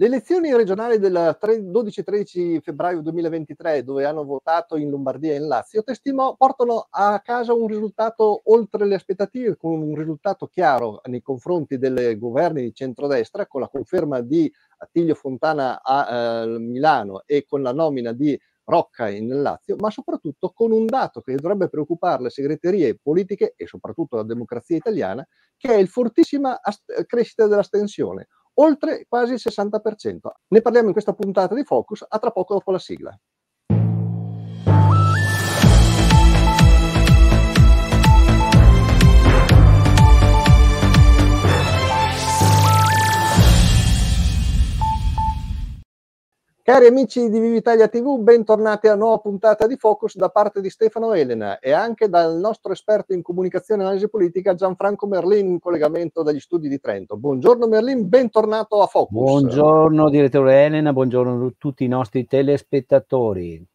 Le elezioni regionali del 12-13 febbraio 2023, dove hanno votato in Lombardia e in Lazio, testimo, portano a casa un risultato oltre le aspettative, con un risultato chiaro nei confronti dei governi di centrodestra, con la conferma di Attilio Fontana a eh, Milano e con la nomina di Rocca in Lazio, ma soprattutto con un dato che dovrebbe preoccupare le segreterie politiche e soprattutto la democrazia italiana, che è il fortissima ast- crescita stensione oltre quasi il 60%. Ne parliamo in questa puntata di Focus, a tra poco dopo la sigla. Cari amici di Vivitalia TV, bentornati alla nuova puntata di Focus da parte di Stefano Elena e anche dal nostro esperto in comunicazione e analisi politica Gianfranco Merlin in collegamento dagli studi di Trento. Buongiorno Merlin, bentornato a Focus. Buongiorno direttore Elena, buongiorno a tutti i nostri telespettatori.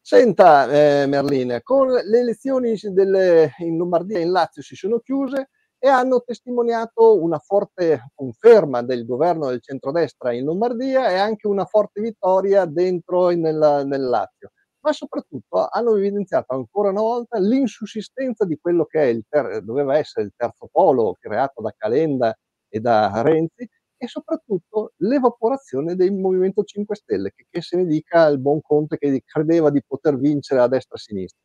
Senta eh, Merlin, con le elezioni delle, in Lombardia e in Lazio si sono chiuse, e hanno testimoniato una forte conferma del governo del centrodestra in Lombardia e anche una forte vittoria dentro nel, nel Lazio. Ma soprattutto hanno evidenziato ancora una volta l'insussistenza di quello che ter- doveva essere il terzo polo creato da Calenda e da Renzi e soprattutto l'evaporazione del Movimento 5 Stelle, che, che se ne dica il buon Conte che credeva di poter vincere a destra e a sinistra.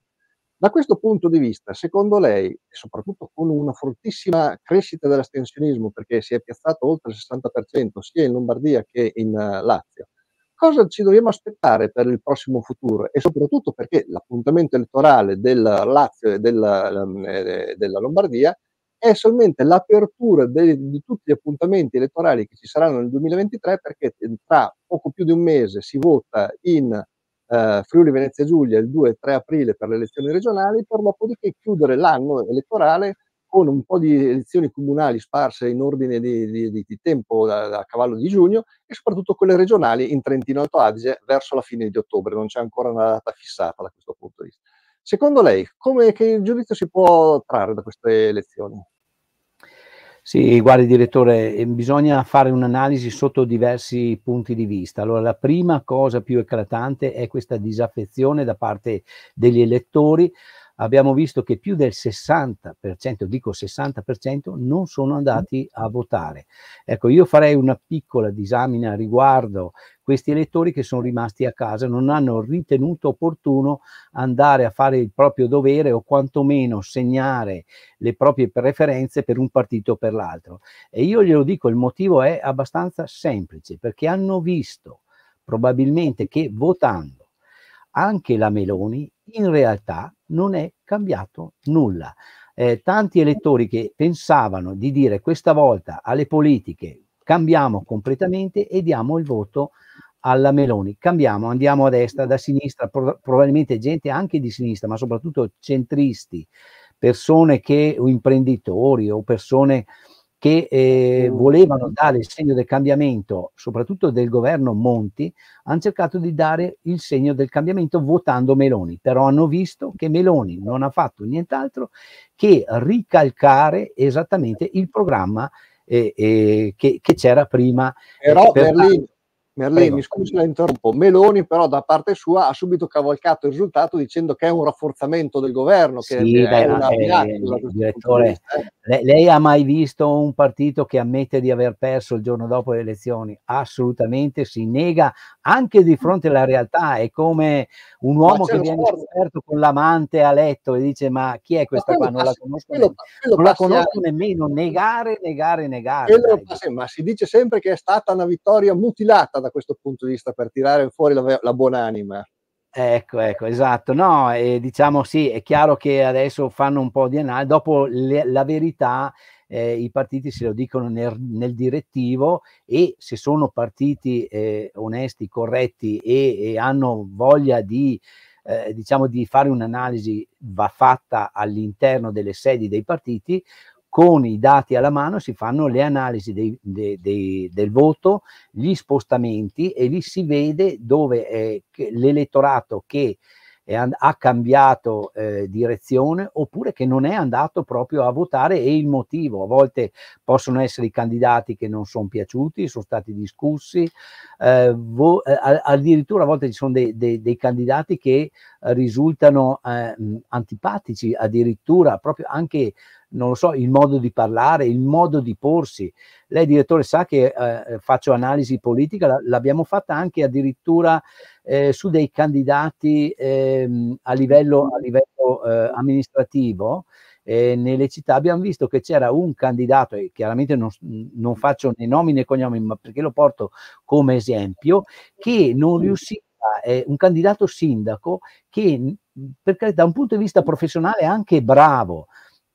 Da questo punto di vista, secondo lei, soprattutto con una fortissima crescita dell'astensionismo, perché si è piazzato oltre il 60% sia in Lombardia che in eh, Lazio, cosa ci dobbiamo aspettare per il prossimo futuro e soprattutto perché l'appuntamento elettorale del Lazio e della, ehm, della Lombardia è solamente l'apertura de, di tutti gli appuntamenti elettorali che ci saranno nel 2023 perché eh, tra poco più di un mese si vota in eh, Friuli Venezia Giulia il 2 e 3 aprile per le elezioni regionali, per dopodiché chiudere l'anno elettorale con un po' di elezioni comunali sparse in ordine di, di, di, di tempo da, a cavallo di giugno e soprattutto quelle regionali in Trentino Alto Adige verso la fine di ottobre, non c'è ancora una data fissata da questo punto di vista. Secondo lei, come, che giudizio si può trarre da queste elezioni? Sì, guardi direttore, eh, bisogna fare un'analisi sotto diversi punti di vista. Allora, la prima cosa più eclatante è questa disaffezione da parte degli elettori abbiamo visto che più del 60%, dico 60%, non sono andati a votare. Ecco, io farei una piccola disamina riguardo questi elettori che sono rimasti a casa, non hanno ritenuto opportuno andare a fare il proprio dovere o quantomeno segnare le proprie preferenze per un partito o per l'altro. E io glielo dico, il motivo è abbastanza semplice, perché hanno visto probabilmente che votando anche la Meloni, in realtà non è cambiato nulla. Eh, tanti elettori che pensavano di dire questa volta alle politiche cambiamo completamente e diamo il voto alla Meloni. Cambiamo, andiamo a destra, da sinistra, pro- probabilmente gente anche di sinistra, ma soprattutto centristi, persone che, o imprenditori o persone che eh, mm. volevano dare il segno del cambiamento, soprattutto del governo Monti, hanno cercato di dare il segno del cambiamento votando Meloni, però hanno visto che Meloni non ha fatto nient'altro che ricalcare esattamente il programma eh, eh, che, che, c'era prima. Eh, però per Berlino, Merlin, Prego. mi scusi la interrompo, Meloni però da parte sua ha subito cavalcato il risultato dicendo che è un rafforzamento del governo. Che sì, è beh, una eh, direttore, eh. lei, lei, ha mai visto un partito che ammette di aver perso il giorno dopo le elezioni? Assolutamente si nega anche di fronte alla realtà, è come un uomo che viene sport. scoperto con l'amante a letto e dice ma chi è questa qua? Non la conosco, quello, quello non la conosco nemmeno, negare, negare, negare. ma si dice sempre che è stata una vittoria mutilata da da questo punto di vista per tirare fuori la, la buonanima. Ecco, ecco, esatto. No, eh, diciamo sì, è chiaro che adesso fanno un po' di analisi, dopo le, la verità eh, i partiti se lo dicono nel, nel direttivo e se sono partiti eh, onesti, corretti e, e, hanno voglia di, eh, diciamo, di fare un'analisi, va fatta all'interno delle sedi dei partiti, con i dati alla mano si fanno le analisi dei, dei, dei, del voto, gli spostamenti e lì si vede dove è l'elettorato che ha cambiato eh, direzione oppure che non è andato proprio a votare e il motivo. A volte possono essere i candidati che non sono piaciuti, sono stati discussi, eh, vo- eh, addirittura a volte ci sono dei, dei, dei candidati che risultano eh, antipatici, addirittura proprio anche non lo so, il modo di parlare, il modo di porsi. Lei, direttore, sa che eh, eh faccio analisi politica, l'abbiamo fatta anche addirittura eh, su dei candidati eh, a livello, a livello eh, amministrativo. nelle città abbiamo visto che c'era un candidato, e chiaramente non, non faccio né nomi né cognomi, ma perché lo porto come esempio, che non riusciva è un candidato sindaco che per da un punto di vista professionale è anche bravo,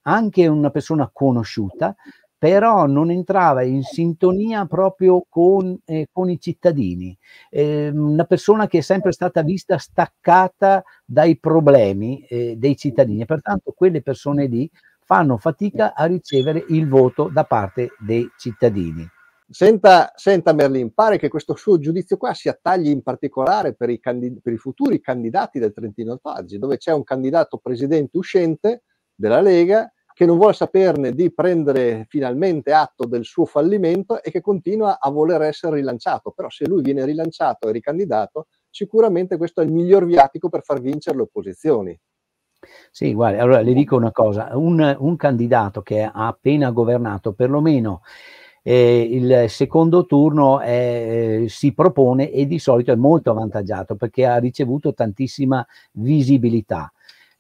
anche una persona conosciuta, però non entrava in sintonia proprio con, eh, con i cittadini. Eh, una persona che è sempre stata vista staccata dai problemi eh, dei cittadini e pertanto quelle persone lì fanno fatica a ricevere il voto da parte dei cittadini. Senta, senta Merlin, pare che questo suo giudizio qua si attagli in particolare per i, candid- per i futuri candidati del Trentino Alto Adige, dove c'è un candidato presidente uscente della Lega che non vuole saperne di prendere finalmente atto del suo fallimento e che continua a voler essere rilanciato. Però se lui viene rilanciato e ricandidato, sicuramente questo è il miglior viatico per far vincere le opposizioni. Sì, guarda, allora le dico una cosa, un, un candidato che ha appena governato, perlomeno eh, il secondo turno eh, si propone e di solito è molto avvantaggiato perché ha ricevuto tantissima visibilità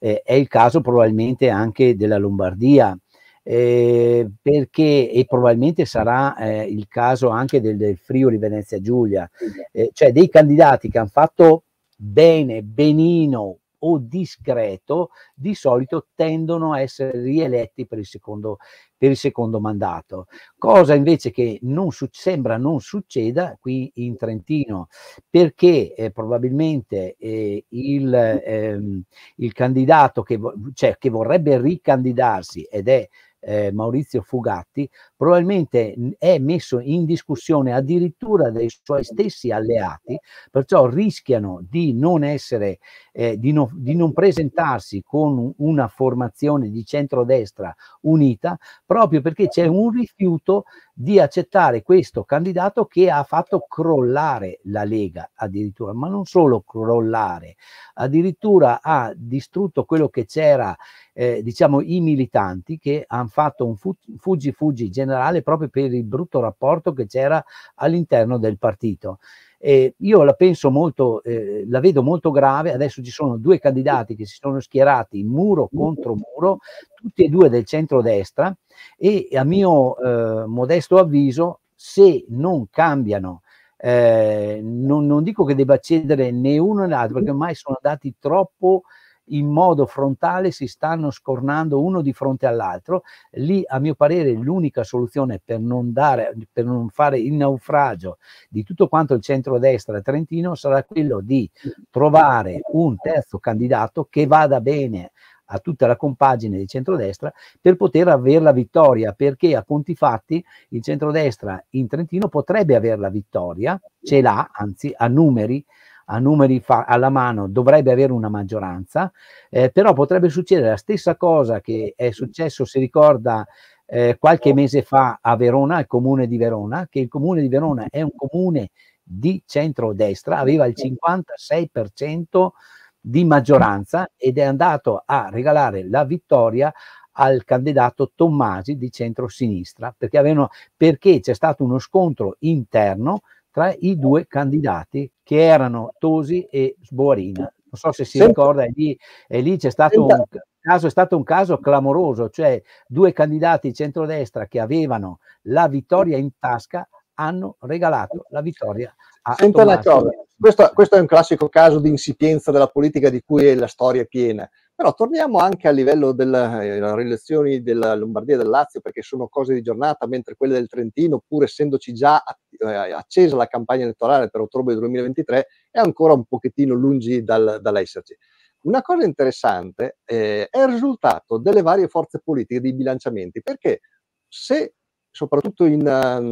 eh, è il caso probabilmente anche della Lombardia, eh, perché e probabilmente sarà eh, il caso anche del, del Friuli Venezia Giulia, eh, cioè dei candidati che hanno fatto bene, benino, o discreto, di solito tendono a essere rieletti per il secondo, per il secondo mandato, cosa invece che non su- sembra non succeda qui in Trentino, perché eh, probabilmente eh, il, ehm, il, candidato che, cioè, che vorrebbe ricandidarsi ed è eh, Maurizio Fugatti, probabilmente è messo in discussione addirittura dai suoi stessi alleati, perciò rischiano di non essere, eh, di, no, di non presentarsi con una formazione di centrodestra unita, proprio perché c'è un rifiuto di accettare questo candidato che ha fatto crollare la Lega addirittura, ma non solo crollare, addirittura ha distrutto quello che c'era, eh, diciamo, i militanti che hanno fatto un fuggi-fuggi generale generale proprio per il brutto rapporto che c'era all'interno del partito. Eh, io la penso molto, eh, la vedo molto grave. Adesso ci sono due candidati che si sono schierati muro contro muro, tutti e due del centro-destra. E a mio eh, modesto avviso, se non cambiano eh, non, non, dico che debba cedere né uno né l'altro, perché ormai sono andati troppo in modo frontale si stanno scornando uno di fronte all'altro. Lì, a mio parere, l'unica soluzione per non, dare, per non fare il naufragio di tutto quanto il centrodestra trentino sarà quello di trovare un terzo candidato che vada bene a tutta la compagine di centrodestra per poter avere la vittoria, perché a conti fatti il centrodestra in Trentino potrebbe avere la vittoria, ce l'ha, anzi a numeri a numeri fa- alla mano dovrebbe avere una maggioranza, eh, però potrebbe succedere la stessa cosa che è successo, si ricorda, eh, qualche mese fa a Verona, al comune di Verona, che il comune di Verona è un comune di centrodestra, aveva il 56% di maggioranza ed è andato a regalare la vittoria al candidato Tommasi di centrosinistra, perché, avevano, perché c'è stato uno scontro interno tra i due candidati che erano Tosi e Sboarina. Non so se si Senta. ricorda, e lì, e lì c'è stato un caso, è stato un caso clamoroso, cioè due candidati centrodestra che avevano la vittoria in tasca hanno regalato la vittoria a Senta Tommaso. questo, questo è un classico caso di insipienza della politica di cui la storia è piena. Però torniamo anche a livello delle eh, relazioni della Lombardia e del Lazio, perché sono cose di giornata, mentre quelle del Trentino, pur essendoci già eh, accesa la campagna elettorale per ottobre 2023, è ancora un pochettino lungi dal, dall'esserci. Una cosa interessante eh, è il risultato delle varie forze politiche dei bilanciamenti, perché se soprattutto in, um,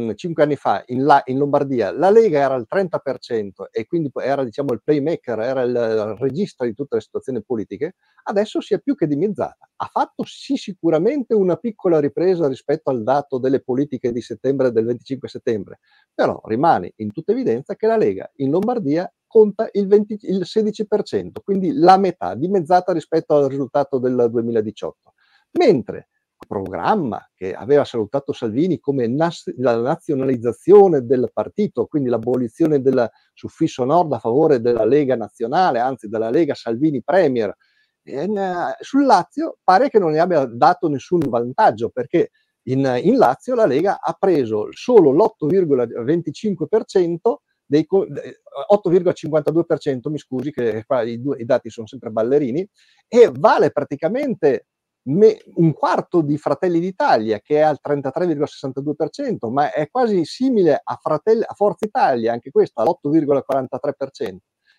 ehm, 5 anni fa in, La, in, Lombardia, la Lega era al 30% e quindi era diciamo, il playmaker, era il, il regista di tutte le situazioni politiche, adesso si è più che dimezzata. Ha fatto sì sicuramente una piccola ripresa rispetto al dato delle politiche di settembre del 25 settembre, però rimane in tutta evidenza che la Lega in Lombardia conta il, 20, il 16%, quindi la metà, dimezzata rispetto al risultato del 2018. Mentre programma che aveva salutato Salvini come nas- la nazionalizzazione del partito, quindi l'abolizione del suffisso nord a favore della Lega nazionale, anzi della Lega Salvini Premier. E, in, sul Lazio pare che non ne abbia dato nessun vantaggio perché in, in Lazio la Lega ha preso solo l'8,25% dei 8,52%, mi scusi che qua i, due, i dati sono sempre ballerini, e vale praticamente me, un quarto di Fratelli d'Italia che è al 33,62%, ma è quasi simile a, Fratelli, a Forza Italia, anche questa all'8,43%.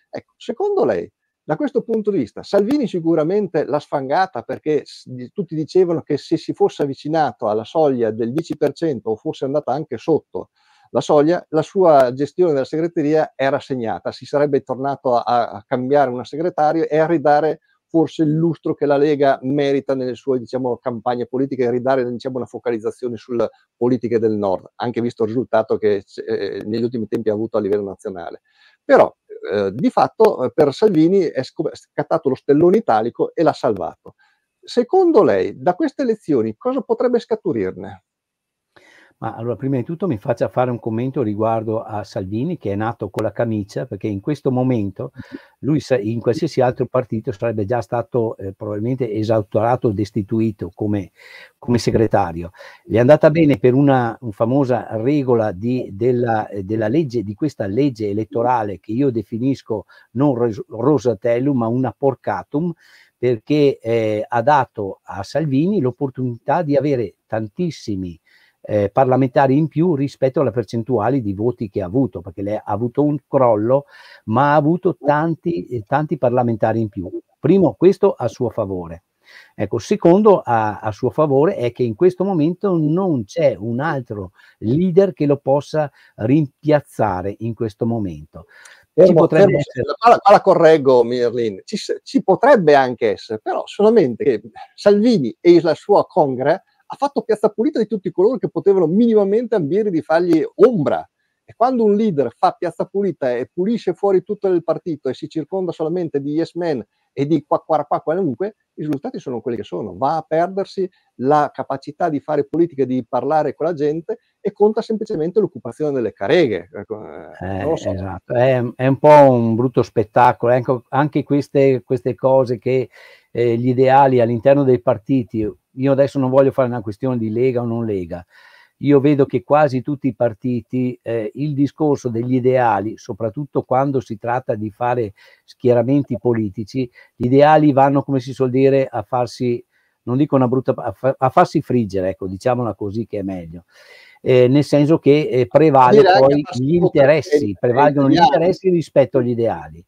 Ecco, secondo lei, da questo punto di vista, Salvini sicuramente l'ha sfangata perché tutti dicevano che se si fosse avvicinato alla soglia del 10% o fosse andata anche sotto la soglia, la sua gestione della segreteria era segnata, si sarebbe tornato a, a cambiare una segretaria e a ridare forse il lustro che la Lega merita nelle sue diciamo, campagne politiche e ridare diciamo, una focalizzazione sulle politiche del nord, anche visto il risultato che eh, negli ultimi tempi ha avuto a livello nazionale. Però eh, di fatto eh, per Salvini è scattato lo stellone italico e l'ha salvato. Secondo lei da queste elezioni cosa potrebbe scaturirne? Ma allora, prima di tutto mi faccia fare un commento riguardo a Salvini, che è nato con la camicia, perché in questo momento lui in qualsiasi altro partito sarebbe già stato eh, probabilmente esautorato, destituito come, come, segretario. Gli è andata bene per una, una famosa regola di, della, eh, della, legge, di questa legge elettorale che io definisco non rosatellum, ma una porcatum, perché eh, ha dato a Salvini l'opportunità di avere tantissimi eh, parlamentari in più rispetto alla percentuale di voti che ha avuto, perché lei ha avuto un crollo, ma ha avuto tanti, eh, tanti parlamentari in più. Primo, questo a suo favore. Ecco, secondo a, a, suo favore è che in questo momento non c'è un altro leader che lo possa rimpiazzare in questo momento. Fermo, fermo, essere... la, la, la, correggo Mirlin, ci, ci, potrebbe anche essere, però solamente che Salvini e la sua congre ha fatto piazza pulita di tutti coloro che potevano minimamente ambire di fargli ombra. E quando un leader fa piazza pulita e pulisce fuori tutto il partito e si circonda solamente di yes men e di qua qua qua qualunque, i risultati sono quelli che sono. Va a perdersi la capacità di fare politica, di parlare con la gente e conta semplicemente l'occupazione delle careghe. Ecco, eh, so. Eh, esatto. è, è, un po' un brutto spettacolo. Eh, anche, anche queste, queste, cose che eh, gli ideali all'interno dei partiti io adesso non voglio fare una questione di lega o non lega, io vedo che quasi tutti i partiti eh, il discorso degli ideali, soprattutto quando si tratta di fare schieramenti politici, gli ideali vanno, come si suol dire, a farsi, non dico una brutta, a, fa, a farsi friggere, ecco, diciamola così che è meglio. Eh, nel senso che eh, prevale poi gli interessi, eh, prevalgono gli interessi rispetto agli ideali.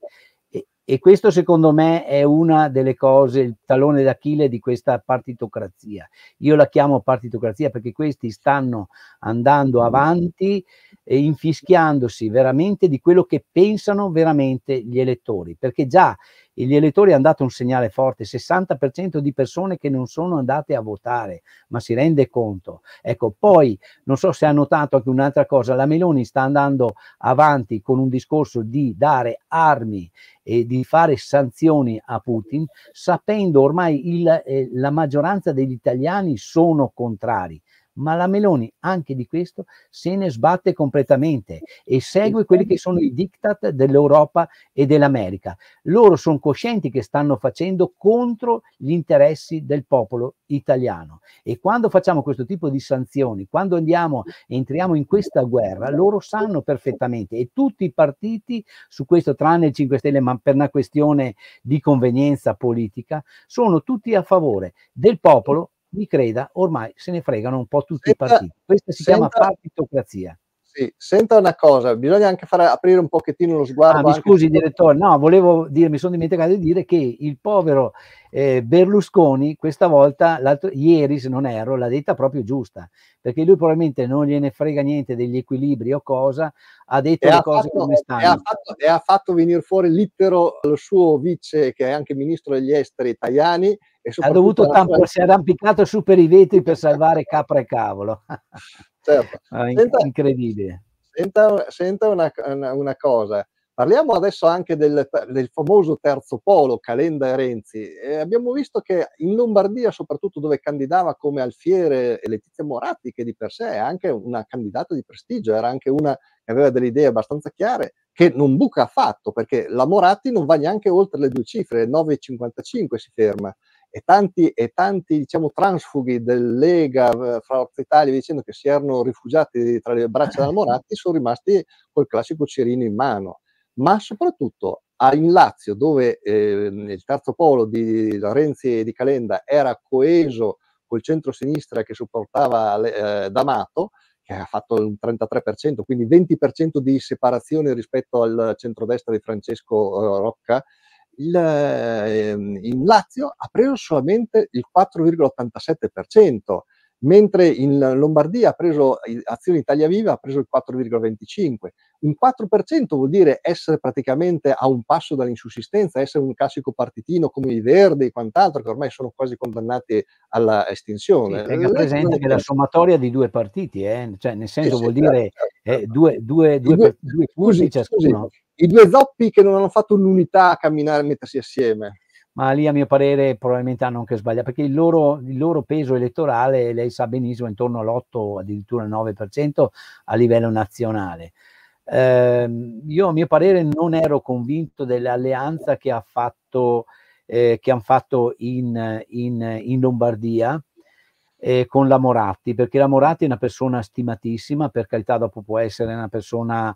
E questo secondo me è una delle cose, il tallone d'Achille di questa partitocrazia. Io la chiamo partitocrazia perché questi stanno andando mm. avanti e infischiandosi veramente di quello che pensano veramente gli elettori, perché già e gli elettori hanno dato un segnale forte, 60% di persone che non sono andate a votare, ma si rende conto. Ecco, poi non so se ha notato anche un'altra cosa, la Meloni sta andando avanti con un discorso di dare armi e di fare sanzioni a Putin, sapendo ormai il, eh, la maggioranza degli italiani sono contrari ma la Meloni anche di questo se ne sbatte completamente e segue quelli che sono i diktat dell'Europa e dell'America. Loro sono coscienti che stanno facendo contro gli interessi del popolo italiano e quando facciamo questo tipo di sanzioni, quando andiamo entriamo in questa guerra, loro sanno perfettamente e tutti i partiti su questo tranne il 5 Stelle, ma per una questione di convenienza politica, sono tutti a favore del popolo mi creda, ormai se ne fregano un po' tutti senta, i partiti. Questa si senta, chiama partitocrazia. Sì, senta una cosa, bisogna anche fare, aprire un pochettino lo sguardo. Ah, mi scusi, direttore, no, volevo dire, mi sono dimenticato di dire che il povero eh, Berlusconi, questa volta, ieri se non erro, l'ha detta proprio giusta, perché lui probabilmente non gliene frega niente degli equilibri o cosa, ha detto e le ha cose fatto, come stanno. E ha, fatto, e ha fatto venire fuori l'ittero lo suo vice, che è anche ministro degli esteri italiani, ha dovuto tampo, sua... si è arrampicato su per i vetri per salvare capra e cavolo. certo. Ah, senta, incredibile. Senta, senta una, una, una, cosa. Parliamo adesso anche del, del famoso terzo polo, Calenda e Renzi. Eh, abbiamo visto che in Lombardia, soprattutto dove candidava come alfiere eh, Letizia Moratti, che di per sé è anche una candidata di prestigio, era anche una che aveva delle idee abbastanza chiare, che non buca affatto, perché la Moratti non va neanche oltre le due cifre, 9,55 si ferma e tanti, e tanti diciamo, transfughi del Lega, eh, Forza Italia, dicendo che si erano rifugiati tra le braccia della Moratti, sono rimasti col classico Cirino in mano. Ma soprattutto in Lazio, dove eh, il terzo polo di Lorenzi e di Calenda era coeso col centro-sinistra che supportava eh, D'Amato, che ha fatto un 33%, quindi 20% di separazione rispetto al centrodestra di Francesco eh, Rocca, il, ehm, in Lazio ha preso solamente il 4,87%, mentre in Lombardia ha preso azioni Italia Viva ha preso il 4,25%. Un 4% vuol dire essere praticamente a un passo dall'insussistenza, essere un classico partitino come i Verdi e quant'altro, che ormai sono quasi condannati alla estinzione. Sì, tenga presente che la sommatoria di due partiti, eh? cioè, nel senso sì, vuol sì, dire certo. certo eh, certo. due, due, due, due, due scusi, ciascuno. I due zoppi che non hanno fatto l'unità a camminare e mettersi assieme ma lì a mio parere probabilmente hanno anche sbagliato perché il loro, il loro peso elettorale, lei sa benissimo, è intorno all'8, addirittura al 9% a livello nazionale. Eh, io a mio parere non ero convinto dell'alleanza che, ha fatto, eh, che hanno fatto in, in, in Lombardia eh, con la Moratti, perché la Moratti è una persona stimatissima, per carità dopo può essere una persona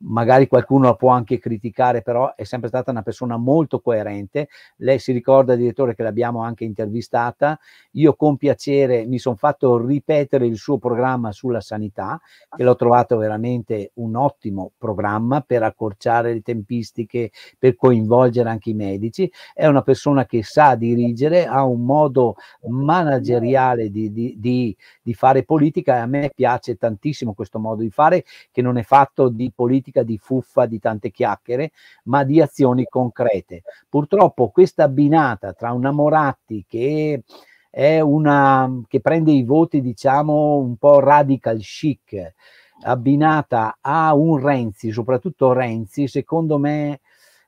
magari qualcuno la può anche criticare, però è sempre stata una persona molto coerente. Lei si ricorda, direttore, che l'abbiamo anche intervistata. Io con piacere mi sono fatto ripetere il suo programma sulla sanità, che l'ho trovato veramente un ottimo programma per accorciare le tempistiche, per coinvolgere anche i medici. È una persona che sa dirigere, ha un modo manageriale di, di, di, di fare politica e a me piace tantissimo questo modo di fare, che non è fatto di politica politica di fuffa, di tante chiacchiere, ma di azioni concrete. Purtroppo questa abbinata tra una Moratti che è una che prende i voti, diciamo, un po' radical chic, abbinata a un Renzi, soprattutto Renzi, secondo me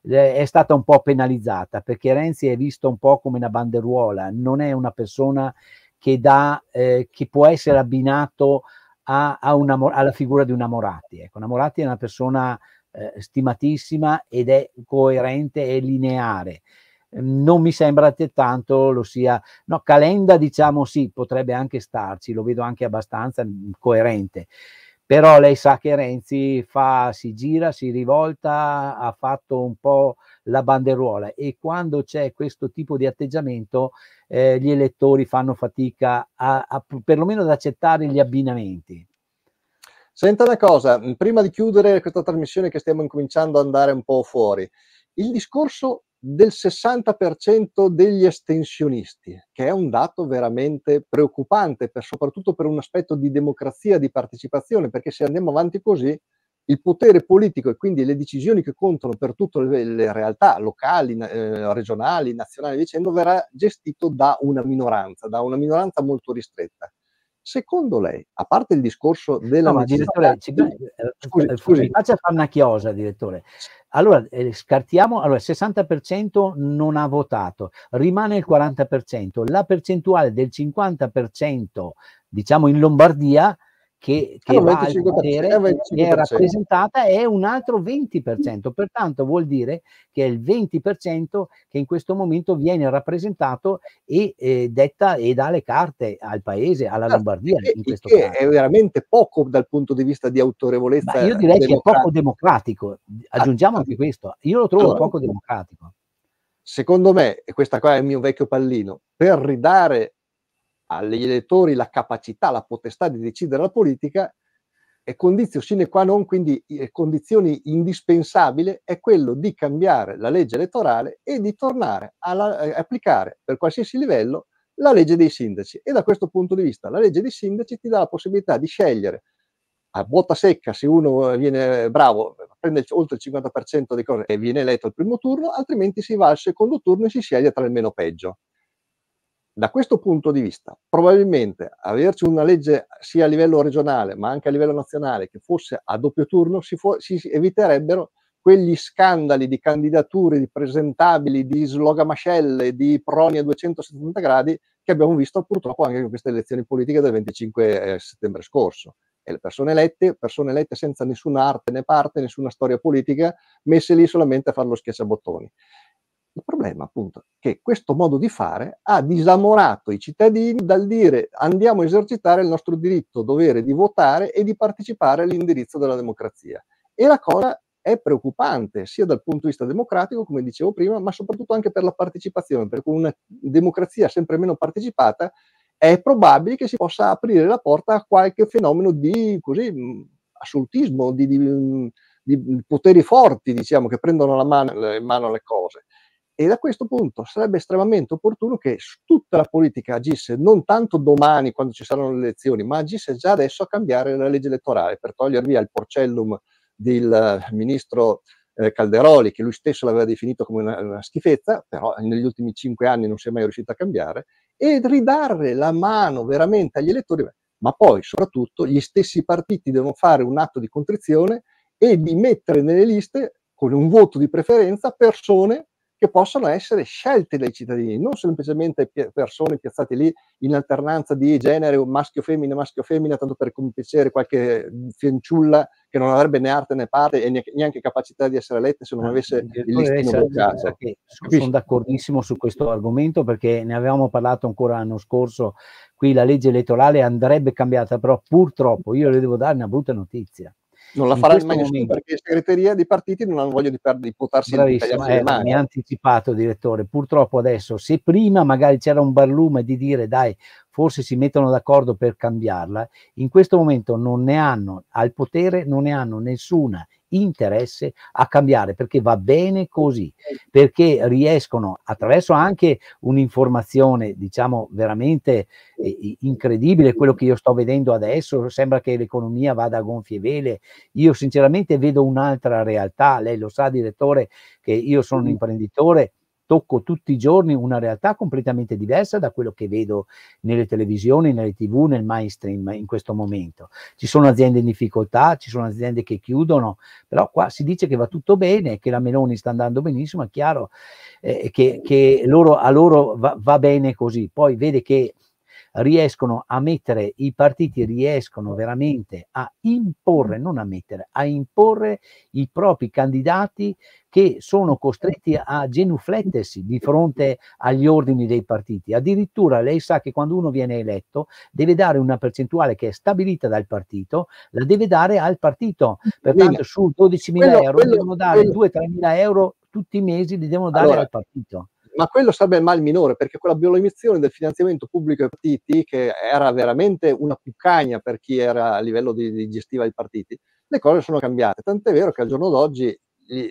eh, è stata un po' penalizzata perché Renzi è visto un po' come una banderuola, non è una persona che, dà, eh, che può essere abbinato a, a una, alla figura di una Moratti. Ecco, una Moratti è una persona eh, stimatissima ed è coerente e lineare. Non mi sembra che tanto lo sia, no, Calenda diciamo sì, potrebbe anche starci, lo vedo anche abbastanza mm, coerente però lei sa che Renzi fa, si gira, si rivolta, ha fatto un po' la banderuola e quando c'è questo tipo di atteggiamento eh, gli elettori fanno fatica a, a, perlomeno ad accettare gli abbinamenti. Senta una cosa, prima di chiudere questa trasmissione che stiamo incominciando ad andare un po' fuori, il discorso del 60% degli estensionisti, che è un dato veramente preoccupante, per, soprattutto per un aspetto di democrazia, di partecipazione, perché se andiamo avanti così, il potere politico e quindi le decisioni che contano per tutte le, le realtà locali, eh, regionali, nazionali, dicendo, verrà gestito da una minoranza, da una minoranza molto ristretta. Secondo lei, a parte il discorso della no, ma direttore, ci, eh, scusi, eh, scusi. faccia fare una chiosa, direttore. Allora, eh, scartiamo, allora il 60% non ha votato, rimane il 40%, la percentuale del 50%, diciamo in Lombardia, che, eh, che allora, va al potere eh, è rappresentata è un altro 20%, mm. pertanto vuol dire che è il 20% che in questo momento viene rappresentato e eh, detta e dà le carte al paese, alla certo, Lombardia. Che, in questo che caso. è veramente poco dal punto di vista di autorevolezza. Ma io direi che è poco democratico, aggiungiamo anche questo, io lo trovo allora, poco democratico. Secondo me, e questa qua è il mio vecchio pallino, per ridare agli elettori la capacità, la potestà di decidere la politica, è condizio sine qua non, quindi condizioni indispensabili, è quello di cambiare la legge elettorale e di tornare a, eh, applicare per qualsiasi livello la legge dei sindaci. E da questo punto di vista la legge dei sindaci ti dà la possibilità di scegliere a botta secca, se uno viene bravo, prende oltre il 50% di cose e viene eletto al primo turno, altrimenti si va al secondo turno e si sceglie tra il meno peggio da questo punto di vista, probabilmente averci una legge sia a livello regionale ma anche a livello nazionale che fosse a doppio turno, si, fu- si eviterebbero quegli scandali di candidature, di presentabili, di slogamascelle, di proni a 270 gradi che abbiamo visto purtroppo anche in queste elezioni politiche del 25 eh, settembre scorso. E le persone elette, persone elette senza nessuna arte né parte, nessuna storia politica, messe lì solamente a fare lo schiacciabottoni. Il problema appunto è che questo modo di fare ha disamorato i cittadini dal dire andiamo a esercitare il nostro diritto, dovere di votare e di partecipare all'indirizzo della democrazia. E la cosa è preoccupante sia dal punto di vista democratico, come dicevo prima, ma soprattutto anche per la partecipazione, perché una democrazia sempre meno partecipata è probabile che si possa aprire la porta a qualche fenomeno di così, mm, assolutismo, di, di, mm, di poteri forti, diciamo, che prendono la mano, in mano le cose. E da questo punto sarebbe estremamente opportuno che tutta la politica agisse non tanto domani quando ci saranno le elezioni, ma agisse già adesso a cambiare la legge elettorale per togliere via il porcellum del eh, ministro eh, Calderoli, che lui stesso l'aveva definito come una, una schifezza, però negli ultimi cinque anni non si è mai riuscito a cambiare, e ridare la mano veramente agli elettori. Ma poi, soprattutto, gli stessi partiti devono fare un atto di contrizione e di mettere nelle liste, con un voto di preferenza, persone che possono essere scelte dai cittadini, non semplicemente persone piazzate lì in alternanza di genere, maschio-femmina, maschio-femmina, tanto per compiacere qualche mm, fianciulla che non avrebbe né arte né parte e neanche capacità di essere eletta se non avesse il listino del Sono d'accordissimo su questo argomento perché ne avevamo parlato ancora l'anno scorso, qui la legge elettorale andrebbe cambiata, però purtroppo io le devo dare una brutta notizia non la farà mai nessuno perché segreteria dei partiti non hanno voglia di, perdere, di potarsi Bravissimo, eh, mi ha eh. anticipato direttore purtroppo adesso se prima magari c'era un barlume di dire dai forse si mettono d'accordo per cambiarla in questo momento non ne hanno al potere non ne hanno nessuna interesse a cambiare perché va bene così, eh. perché riescono attraverso anche un'informazione, diciamo, veramente eh, incredibile, quello che io sto vedendo adesso, sembra che l'economia vada a gonfie vele, io sinceramente vedo un'altra realtà, lei lo sa direttore che io sono un mm. imprenditore tocco tutti i giorni una realtà completamente diversa da quello che vedo nelle televisioni, nelle tv, nel mainstream in questo momento. Ci sono aziende in difficoltà, ci sono aziende che chiudono, però qua si dice che va tutto bene, che la Meloni sta andando benissimo, è chiaro eh, che, che loro, a loro va, va bene così. Poi vede che riescono a mettere, i partiti riescono veramente a imporre, non a mettere, a imporre i propri candidati che sono costretti a genuflettersi di fronte agli ordini dei partiti. Addirittura lei sa che quando uno viene eletto deve dare una percentuale che è stabilita dal partito, la deve dare al partito. Pertanto su 12.000 euro quello, devono dare 2-3.000 euro tutti i mesi, li devono dare allora, al partito ma quello sarebbe il mal minore perché quella biolemizione del finanziamento pubblico ai partiti, che era veramente una cuccagna per chi era a livello di, di gestiva i partiti, le cose sono cambiate. Tant'è vero che al giorno d'oggi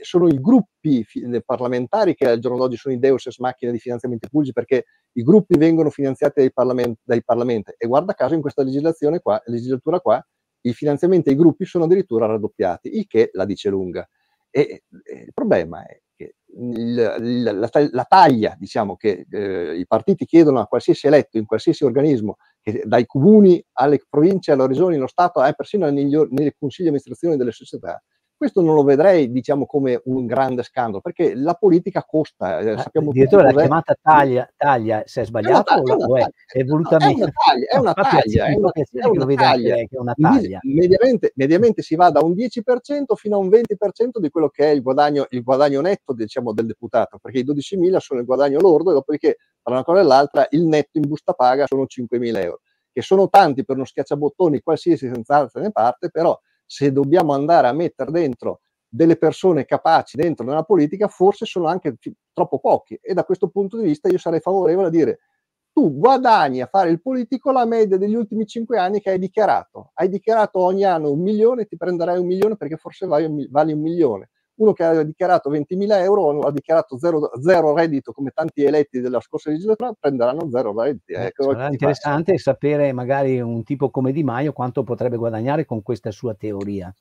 sono i gruppi parlamentari che al giorno d'oggi sono i deus ex machina di finanziamenti pubblici perché i gruppi vengono finanziati dai parlamenti, dai parlamenti e guarda caso in questa legislazione qua, legislatura qua i finanziamenti ai gruppi sono addirittura raddoppiati, il che la dice lunga. E, e il problema è che la, la, la taglia diciamo, che eh, i partiti chiedono a qualsiasi eletto, in qualsiasi organismo, dai comuni alle province, alle regioni, allo Stato, eh, persino negli, nelle consigli di amministrazione delle società, questo non lo vedrei, diciamo, come un grande scandalo, perché la politica costa. Eh, eh sappiamo Addirittura la chiamata taglia, taglia, se è sbagliato, è, taglia, è, è, è volutamente. è una taglia, è una taglia. Mediamente, mediamente, si va da un 10% fino a un 20% di quello che è il guadagno, il guadagno netto diciamo, del deputato, perché i 12.000 sono il guadagno lordo e dopodiché tra una cosa e l'altra il netto in busta paga sono 5.000 euro, che sono tanti per uno schiacciabottoni qualsiasi senza ne parte, però se dobbiamo andare a mettere dentro delle persone capaci dentro nella politica, forse sono anche troppo pochi. E da questo punto di vista io sarei favorevole a dire tu guadagni a fare il politico la media degli ultimi cinque anni che hai dichiarato. Hai dichiarato ogni anno un milione, ti prenderai un milione perché forse vali un milione uno che ha dichiarato 20.000 euro, ha dichiarato zero, zero, reddito come tanti eletti della scorsa legislatura, prenderanno zero redditi. Eh, ecco, Sarà interessante sapere magari un tipo come Di Maio quanto potrebbe guadagnare con questa sua teoria.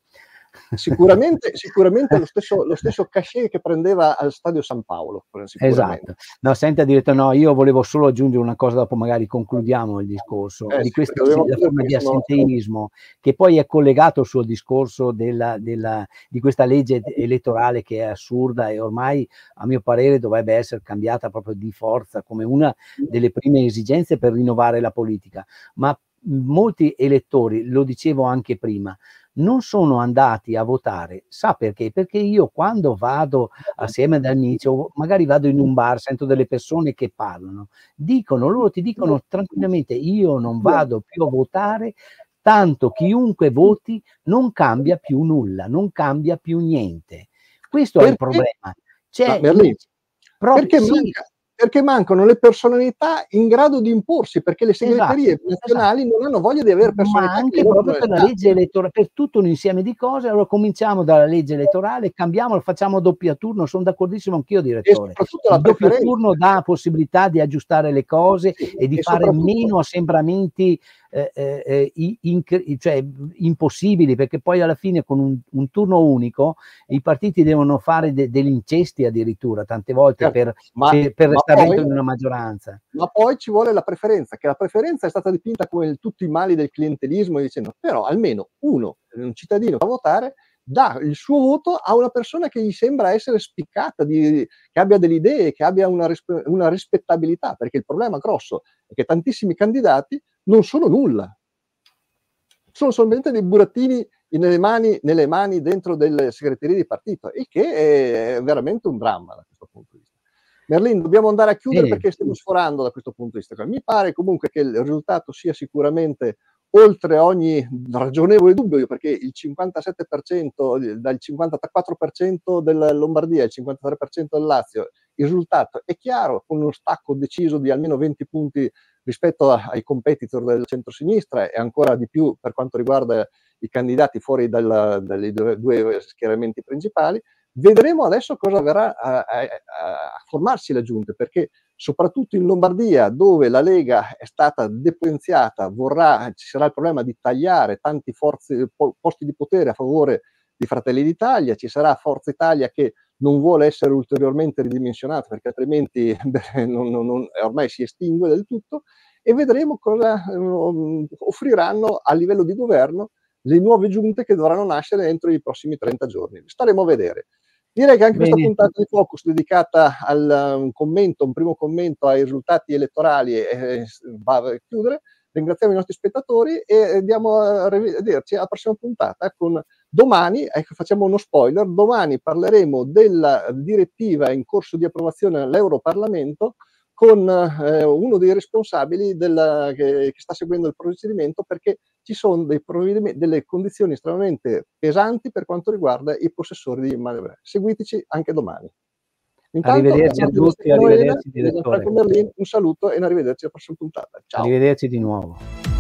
Sicuramente, sicuramente lo, stesso, lo stesso cachet che prendeva al Stadio San Paolo. Eh, esatto. No, senti, ha detto no, io volevo solo aggiungere una cosa, dopo magari concludiamo il discorso, eh, di questa sì, forma di assenteismo no. che poi è collegato al suo discorso della, della, di questa legge elettorale che è assurda e ormai a mio parere dovrebbe essere cambiata proprio di forza come una delle prime esigenze per rinnovare la politica. Ma molti elettori, lo dicevo anche prima, non sono andati a votare. Sa perché? Perché io quando vado assieme ad o magari vado in un bar, sento delle persone che parlano, dicono, loro ti dicono tranquillamente io non vado più a votare, tanto chiunque voti non cambia più nulla, non cambia più niente. Questo perché? è il problema. C'è, cioè, Merlì, perché sì, manca, perché mancano le personalità in grado di imporsi, perché le segreterie esatto, esatto. nazionali esatto. non hanno voglia di avere personalità. Ma anche proprio per la legge elettorale, per tutto un insieme di cose, allora cominciamo dalla legge elettorale, cambiamolo, facciamo doppia turno, sono d'accordissimo anch'io direttore. Il doppio turno dà possibilità di aggiustare le cose sì, e di e fare meno assembramenti eh, eh, eh inc- cioè, impossibili, perché poi alla fine con un, un turno unico i partiti devono fare de- degli incesti addirittura, tante volte certo. per, ma, per, cioè, per ma restare dentro in una maggioranza. Ma poi ci vuole la preferenza, che la preferenza è stata dipinta come il, tutti i mali del clientelismo, dicendo però almeno uno, un cittadino va a votare, dà il suo voto a una persona che gli sembra essere spiccata, di, che abbia delle idee, che abbia una, una, rispettabilità, perché il problema grosso è che tantissimi candidati non sono nulla. Sono solamente dei burattini nelle mani, nelle mani dentro delle segreterie di partito, il che è veramente un dramma da questo punto di vista. Merlin, dobbiamo andare a chiudere sì. perché stiamo sforando da questo punto di vista. Mi pare comunque che il risultato sia sicuramente oltre ogni ragionevole dubbio, perché il 57%, dal 54% della Lombardia, al 53% del Lazio, il risultato è chiaro, con uno stacco deciso di almeno 20 punti rispetto ai competitor del centro-sinistra e ancora di più per quanto riguarda i candidati fuori dai due, due schieramenti principali. Vedremo adesso cosa verrà a, a, a formarsi la giunta, perché soprattutto in Lombardia, dove la Lega è stata depotenziata, vorrà, ci sarà il problema di tagliare tanti forze, posti di potere a favore di Fratelli d'Italia, ci sarà Forza Italia che non vuole essere ulteriormente ridimensionata perché altrimenti beh, non, non, ormai si estingue del tutto e vedremo cosa um, offriranno a livello di governo le nuove giunte che dovranno nascere entro i prossimi 30 giorni. Staremo a vedere. Direi che anche Bene. questa puntata di Focus dedicata al un um, commento, un primo commento ai risultati elettorali eh, va a chiudere. Ringraziamo i nostri spettatori e andiamo eh, eh, a rivederci alla prossima puntata con Domani, ecco, facciamo uno spoiler, domani parleremo della direttiva in corso di approvazione all'Europarlamento con eh, uno dei responsabili della, che, che, sta seguendo il procedimento perché ci sono delle condizioni estremamente pesanti per quanto riguarda i possessori di Malevre. Seguiteci anche domani. Intanto, arrivederci a tutti, arrivederci direttore. Merlin, un saluto e un arrivederci alla prossima puntata. Ciao. Arrivederci di nuovo.